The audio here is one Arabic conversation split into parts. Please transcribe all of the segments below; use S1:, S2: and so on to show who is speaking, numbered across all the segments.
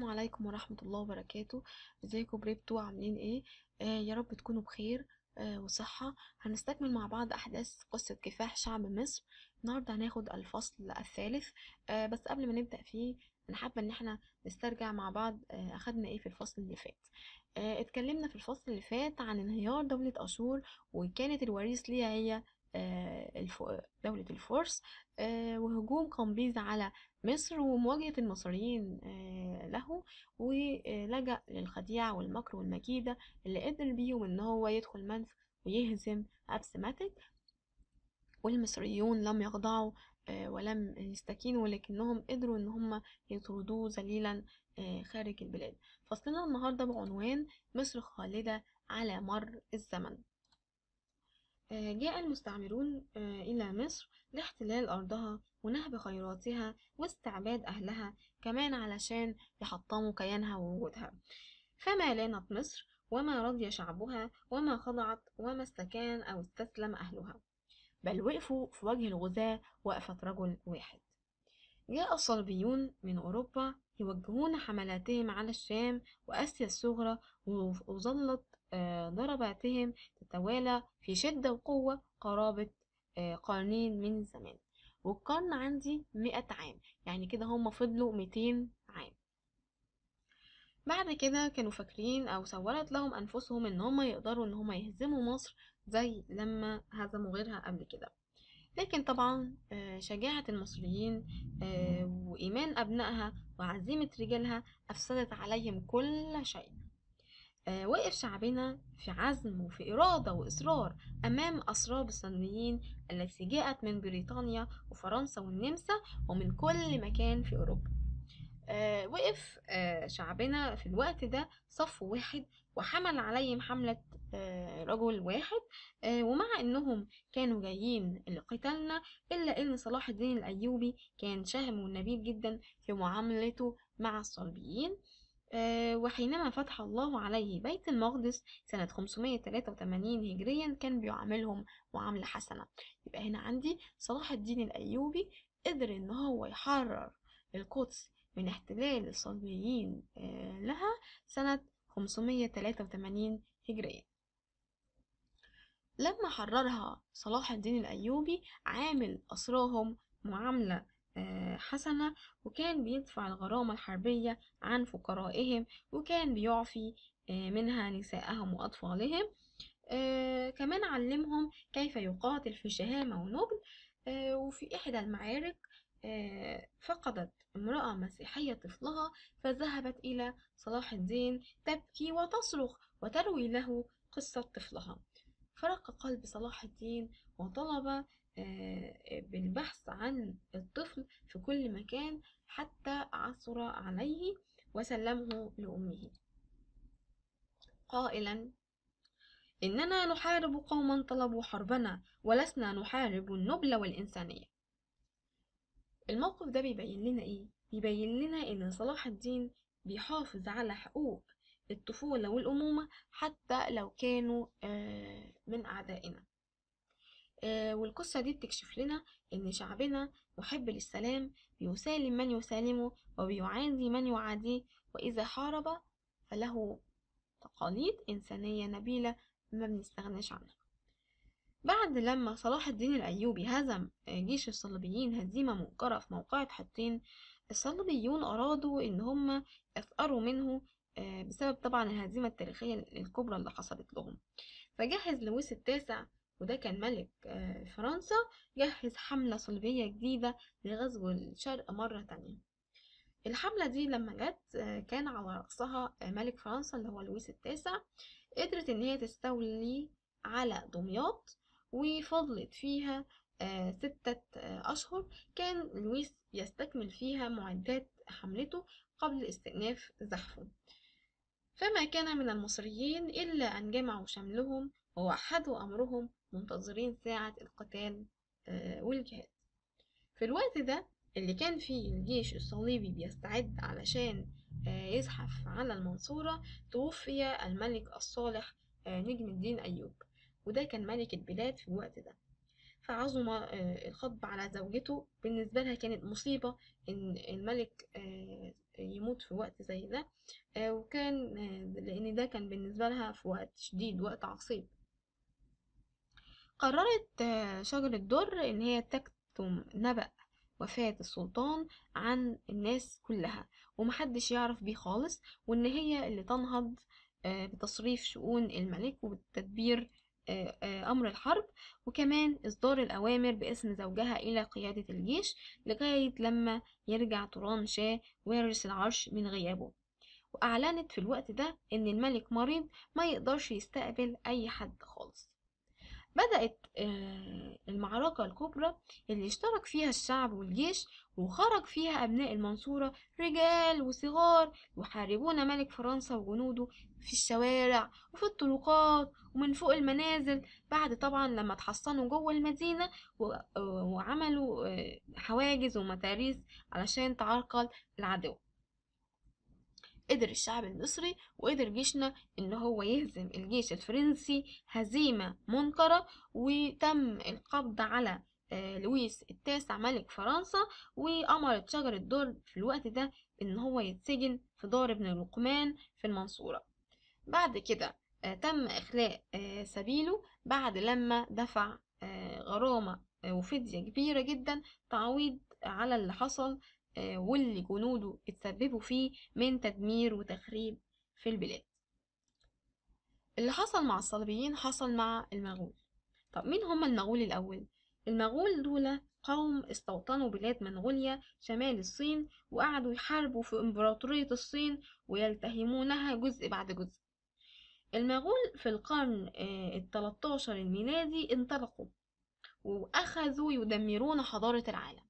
S1: السلام عليكم ورحمة الله وبركاته ازيكم بريبتو عاملين ايه آه يا رب تكونوا بخير آه وصحة هنستكمل مع بعض احداث قصة كفاح شعب مصر النهاردة هناخد الفصل الثالث آه بس قبل ما نبدأ فيه انا حابة ان احنا نسترجع مع بعض آه اخدنا ايه في الفصل اللي فات آه اتكلمنا في الفصل اللي فات عن انهيار دولة اشور وكانت الوريث ليها هي آه، دولة الفرس آه، وهجوم قمبيز على مصر ومواجهة المصريين آه، له ولجأ للخديعة والمكر والمكيدة اللي قدر بيهم إن هو يدخل منف ويهزم أبسماتك والمصريون لم يخضعوا ولم يستكينوا لكنهم قدروا ان هم يطردوه ذليلا خارج البلاد فصلنا النهارده بعنوان مصر خالدة على مر الزمن آه، جاء المستعمرون آه، إلى مصر لاحتلال أرضها ونهب خيراتها واستعباد أهلها كمان علشان يحطموا كيانها ووجودها فما لانت مصر وما رضي شعبها وما خضعت وما استكان أو استسلم أهلها بل وقفوا في وجه الغزاة وقفة رجل واحد جاء الصليبيون من أوروبا يوجهون حملاتهم على الشام وآسيا الصغرى وظلت آه، ضرباتهم تتوالى في شدة وقوة قرابة آه، قرنين من الزمان والقرن عندي مئة عام يعني كده هم فضلوا ميتين عام بعد كده كانوا فاكرين أو سولت لهم أنفسهم إن هم يقدروا إن هم يهزموا مصر زي لما هزموا غيرها قبل كده لكن طبعا آه، شجاعة المصريين وإيمان أبنائها وعزيمة رجالها أفسدت عليهم كل شيء آه، وقف شعبنا في عزم وفي إرادة وإصرار أمام أسراب الصليبيين التي جاءت من بريطانيا وفرنسا والنمسا ومن كل مكان في أوروبا آه، وقف آه، شعبنا في الوقت ده صف واحد وحمل عليهم حملة رجل واحد ومع انهم كانوا جايين لقتالنا الا ان صلاح الدين الايوبي كان شهم ونبيل جدا في معاملته مع الصليبيين آه، وحينما فتح الله عليه بيت المقدس سنة 583 هجريا كان بيعاملهم معاملة حسنة يبقى هنا عندي صلاح الدين الأيوبي قدر إن هو يحرر القدس من احتلال الصليبيين آه، لها سنة 583 هجرية لما حررها صلاح الدين الأيوبي عامل أسراهم معاملة آه، حسنة وكان بيدفع الغرامة الحربية عن فقرائهم وكان بيعفي آه، منها نساءهم وأطفالهم آه، كمان علمهم كيف يقاتل في شهامة ونبل وفي إحدى المعارك فقدت امرأة مسيحية طفلها فذهبت إلى صلاح الدين تبكي وتصرخ وتروي له قصة طفلها فرق قلب صلاح الدين وطلب آه، بالبحث عن الطفل في كل مكان حتى عثر عليه وسلمه لأمه قائلا إننا نحارب قوما طلبوا حربنا ولسنا نحارب النبل والإنسانية الموقف ده بيبين لنا إيه؟ بيبين لنا إن صلاح الدين بيحافظ على حقوق الطفولة والأمومة حتى لو كانوا آه من أعدائنا آه، والقصة دي بتكشف لنا إن شعبنا محب للسلام بيسالم من يسالمه وبيعادي من يعاديه وإذا حارب فله تقاليد إنسانية نبيلة ما بنستغناش عنها بعد لما صلاح الدين الأيوبي هزم آه، جيش الصليبيين هزيمة منكرة في موقعة حطين الصليبيون أرادوا إن هم يثأروا منه آه، بسبب طبعا الهزيمة التاريخية الكبرى اللي حصلت لهم فجهز لويس التاسع وده كان ملك آه، فرنسا جهز حملة صليبية جديدة لغزو الشرق مرة تانية الحملة دي لما جت آه، كان على رأسها آه، ملك فرنسا اللي هو لويس التاسع قدرت ان هي تستولي على دمياط وفضلت فيها ستة أشهر كان لويس يستكمل فيها معدات حملته قبل استئناف زحفه فما كان من المصريين إلا أن جمعوا شملهم ووحدوا أمرهم منتظرين ساعة القتال آه، والجهاد في الوقت ده اللي كان فيه الجيش الصليبي بيستعد علشان آه، يزحف على المنصورة توفي الملك الصالح آه، نجم الدين أيوب وده كان ملك البلاد في الوقت ده فعظم آه، الخطب على زوجته بالنسبة لها كانت مصيبة إن الملك آه، يموت في وقت زي ده آه، وكان لأن ده كان بالنسبة لها في وقت شديد وقت عصيب قررت شجرة الدر إن هي تكتم نبأ وفاة السلطان عن الناس كلها ومحدش يعرف بيه خالص وإن هي اللي تنهض بتصريف شؤون الملك وبالتدبير أمر الحرب وكمان إصدار الأوامر باسم زوجها إلى قيادة الجيش لغاية لما يرجع طوران شاه وارث العرش من غيابه وأعلنت في الوقت ده إن الملك مريض ما يقدرش يستقبل أي حد خالص بدأت آه، المعركة الكبرى اللي اشترك فيها الشعب والجيش وخرج فيها أبناء المنصورة رجال وصغار يحاربون ملك فرنسا وجنوده في الشوارع وفي الطرقات ومن فوق المنازل بعد طبعا لما تحصنوا جوه المدينة آه، وعملوا آه، حواجز ومتاريس علشان تعرقل العدو قدر الشعب المصري وقدر جيشنا ان هو يهزم الجيش الفرنسي هزيمة منكرة وتم القبض على آه، لويس التاسع ملك فرنسا وأمرت شجرة دور في الوقت ده إن هو يتسجن في دار ابن لقمان في المنصورة بعد كده آه، تم إخلاء آه، سبيله بعد لما دفع غرامة وفدية كبيرة جدا تعويض على اللي حصل آه، واللي جنوده اتسببوا فيه من تدمير وتخريب في البلاد اللي حصل مع الصليبيين حصل مع المغول طب مين هم المغول الأول؟ المغول دول قوم استوطنوا بلاد منغوليا شمال الصين وقعدوا يحاربوا في إمبراطورية الصين ويلتهمونها جزء بعد جزء المغول في القرن آه، التلتاشر الميلادي انطلقوا وأخذوا يدمرون حضارة العالم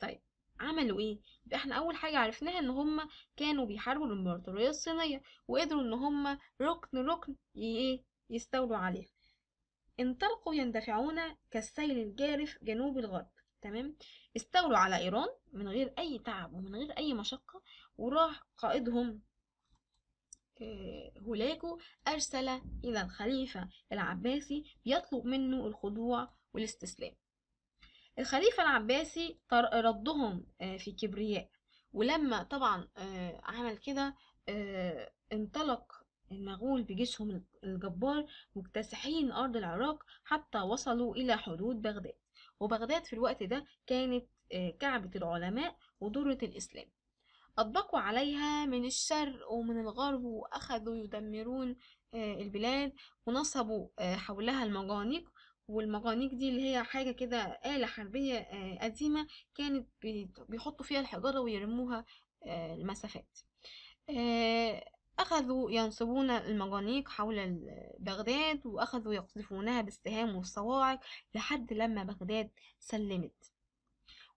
S1: طيب عملوا ايه يبقى احنا اول حاجه عرفناها ان هم كانوا بيحاربوا الامبراطوريه الصينيه وقدروا ان هم ركن ركن ايه يستولوا عليها انطلقوا يندفعون كالسيل الجارف جنوب الغرب تمام استولوا على ايران من غير اي تعب ومن غير اي مشقه وراح قائدهم آه، هولاكو أرسل إلى الخليفة العباسي يطلب منه الخضوع والاستسلام الخليفة العباسي ردهم آه، في كبرياء ولما طبعا آه، عمل كده آه، انطلق المغول بجيشهم الجبار مكتسحين أرض العراق حتى وصلوا إلى حدود بغداد وبغداد في الوقت ده كانت كعبة العلماء ودرة الإسلام أطبقوا عليها من الشرق ومن الغرب وأخذوا يدمرون البلاد ونصبوا حولها المجانيق والمغانيق دي اللي هي حاجة كده آلة حربية آه، قديمة كانت بيحطوا فيها الحجارة ويرموها آه، المسافات آه، أخذوا ينصبون المغانيق حول بغداد وأخذوا يقذفونها بالسهام والصواعق لحد لما بغداد سلمت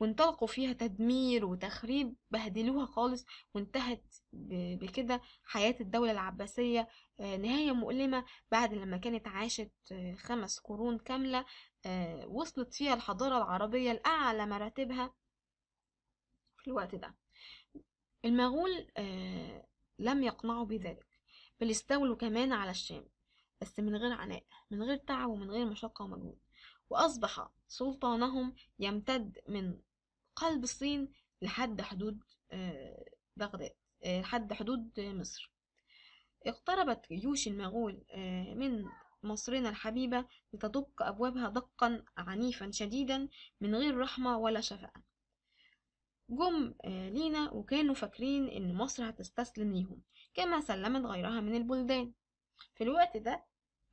S1: وانطلقوا فيها تدمير وتخريب بهدلوها خالص وانتهت بكده حياة الدولة العباسية آه، نهاية مؤلمة بعد لما كانت عاشت آه، خمس قرون كاملة آه، وصلت فيها الحضارة العربية لأعلى مراتبها في الوقت ده المغول لم يقنعوا بذلك بل استولوا كمان على الشام بس من غير عناء من غير تعب ومن غير مشقة ومجهود وأصبح سلطانهم يمتد من قلب الصين لحد حدود آه، بغداد آه، لحد حدود مصر اقتربت جيوش المغول آه، من مصرنا الحبيبة لتدق أبوابها دقا عنيفا شديدا من غير رحمة ولا شفقة جم لينا وكانوا فاكرين إن مصر هتستسلم ليهم كما سلمت غيرها من البلدان في الوقت ده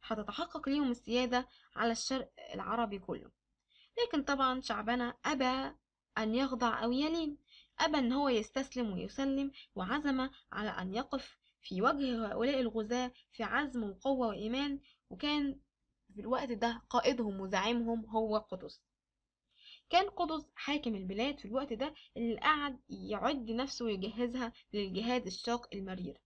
S1: هتتحقق ليهم السيادة على الشرق العربي كله لكن طبعا شعبنا أبى أن يخضع أو يلين أبى أن هو يستسلم ويسلم وعزم على أن يقف في وجه هؤلاء الغزاة في عزم وقوة وإيمان وكان في الوقت ده قائدهم وزعيمهم هو قدس كان قدس حاكم البلاد في الوقت ده اللي قعد يعد نفسه ويجهزها للجهاد الشاق المرير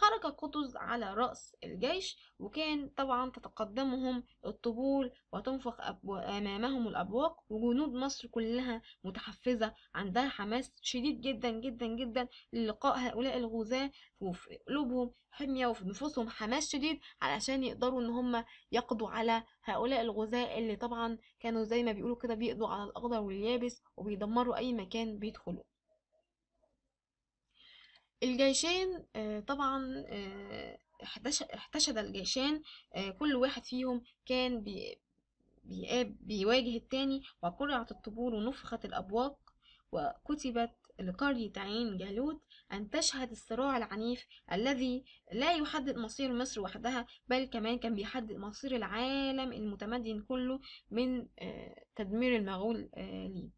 S1: خرج قطز على رأس الجيش وكان طبعا تتقدمهم الطبول وتنفخ أمامهم الأبواق وجنود مصر كلها متحفزة عندها حماس شديد جدا جدا جدا للقاء هؤلاء الغزاة وفي قلوبهم حمية وفي نفوسهم حماس شديد علشان يقدروا إن هم يقضوا على هؤلاء الغزاة اللي طبعا كانوا زي ما بيقولوا كده بيقضوا على الأخضر واليابس وبيدمروا أي مكان بيدخلوا الجيشان آه، طبعا آه، احتشد الجيشان آه، كل واحد فيهم كان بيواجه التاني وقرعت الطبول ونفخت الأبواق وكتبت لقرية عين جالوت أن تشهد الصراع العنيف الذي لا يحدد مصير مصر وحدها بل كمان كان بيحدد مصير العالم المتمدن كله من تدمير المغول ليه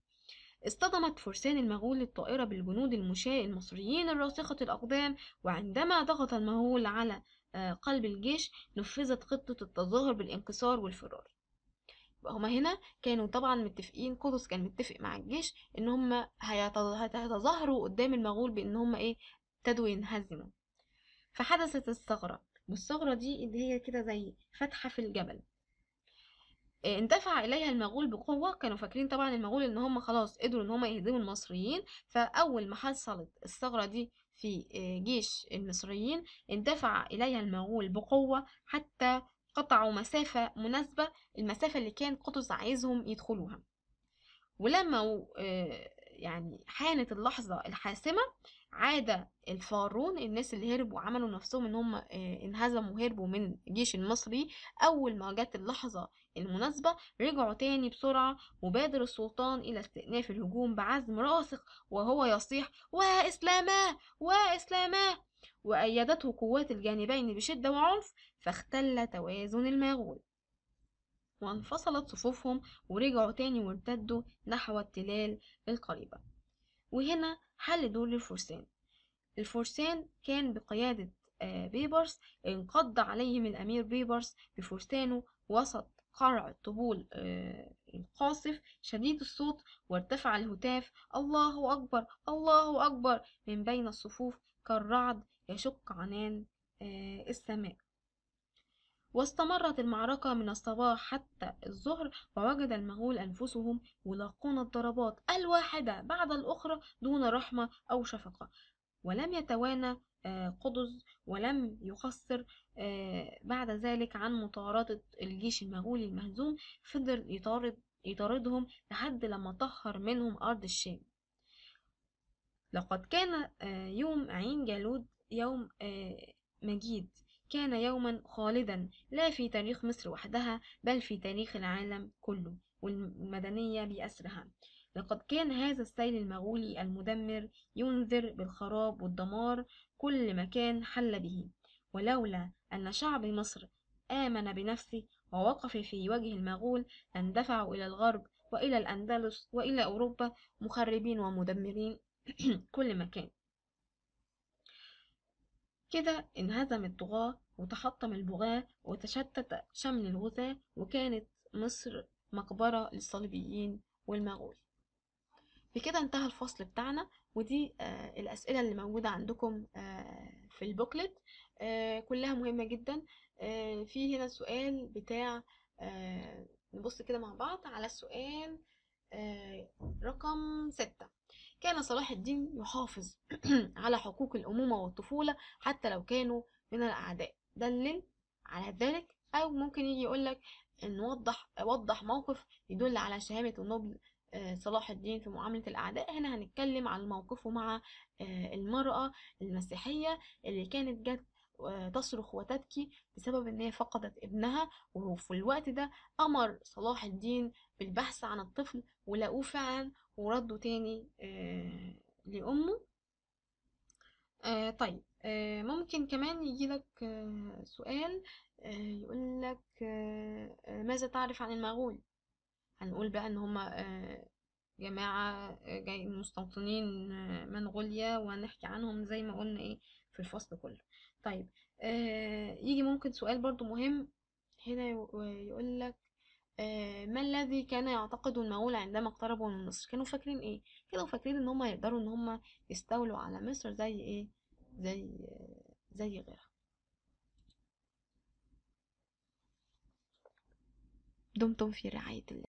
S1: اصطدمت فرسان المغول الطائرة بالجنود المشاة المصريين الراسخة الأقدام وعندما ضغط المغول على آه، قلب الجيش نفذت خطة التظاهر بالانكسار والفرار هما هنا كانوا طبعا متفقين قطز كان متفق مع الجيش ان هما هيتظاهروا قدام المغول بان هما ايه ابتدوا ينهزموا فحدثت الثغرة والثغرة دي اللي هي كده زي فتحة في الجبل آه، اندفع اليها المغول بقوه كانوا فاكرين طبعا المغول ان هم خلاص قدروا ان هم يهزموا المصريين فاول ما حصلت الثغره دي في آه، جيش المصريين اندفع اليها المغول بقوه حتى قطعوا مسافه مناسبه المسافه اللي كان قطز عايزهم يدخلوها ولما آه، يعني حانت اللحظة الحاسمة عاد الفارون الناس اللي هربوا وعملوا نفسهم ان هم انهزموا وهربوا من الجيش المصري اول ما جت اللحظة المناسبة رجعوا تاني بسرعة وبادر السلطان إلى استئناف الهجوم بعزم راسخ وهو يصيح وا إسلاما وأيدته قوات الجانبين بشدة وعنف فاختل توازن المغول وانفصلت صفوفهم ورجعوا تاني وارتدوا نحو التلال القريبة وهنا حل دور الفرسان الفرسان كان بقيادة آه، بيبرس انقض عليهم الأمير بيبرس بفرسانه وسط قرع الطبول آه، القاصف شديد الصوت وارتفع الهتاف الله أكبر الله أكبر من بين الصفوف كالرعد يشق عنان آه، السماء واستمرت المعركة من الصباح حتى الظهر ووجد المغول أنفسهم يلاقون الضربات الواحدة بعد الأخرى دون رحمة أو شفقة ولم يتوانى آه، قطز ولم يخسر آه، بعد ذلك عن مطاردة الجيش المغولي المهزوم فضل يطارد يطاردهم لحد لما طهر منهم أرض الشام لقد كان آه، يوم عين جالود يوم مجيد كان يوما خالدا لا في تاريخ مصر وحدها بل في تاريخ العالم كله والمدنية بأسرها لقد كان هذا السيل المغولي المدمر ينذر بالخراب والدمار كل مكان حل به ولولا أن شعب مصر آمن بنفسه ووقف في وجه المغول لاندفعوا إلى الغرب وإلى الأندلس وإلى أوروبا مخربين ومدمرين كل مكان كده انهزم الطغاة وتحطم البغاة وتشتت شمل الغزاة وكانت مصر مقبرة للصليبيين والمغول بكده انتهى الفصل بتاعنا ودي آه الأسئلة اللي موجودة عندكم آه في البوكلت آه كلها مهمة جدا آه في هنا سؤال بتاع آه نبص كده مع بعض على السؤال آه رقم ستة كان صلاح الدين يحافظ على حقوق الأمومة والطفولة حتى لو كانوا من الأعداء دلل على ذلك أو ممكن يجي يقولك إن وضح وضح موقف يدل على شهامة ونبل آه، صلاح الدين في معاملة الأعداء هنا هنتكلم عن موقفه مع آه، المرأة المسيحية اللي كانت جت آه، تصرخ وتبكي بسبب ان هي فقدت ابنها وفي الوقت ده امر صلاح الدين بالبحث عن الطفل ولقوه فعلا وردوا تاني لامه طيب ممكن كمان يجيلك سؤال يقول لك ماذا تعرف عن المغول هنقول بقى ان هما آه، جماعة آه، جايين مستوطنين آه، منغوليا وهنحكي عنهم زي ما قلنا ايه في الفصل كله طيب يجي ممكن سؤال برضو مهم هنا يقول لك ما الذي كان يعتقد المغول عندما اقتربوا من مصر كانوا فاكرين ايه كانوا فاكرين ان هم يقدروا ان هم يستولوا على مصر زي ايه زي زي غيرها دمتم في رعاية الله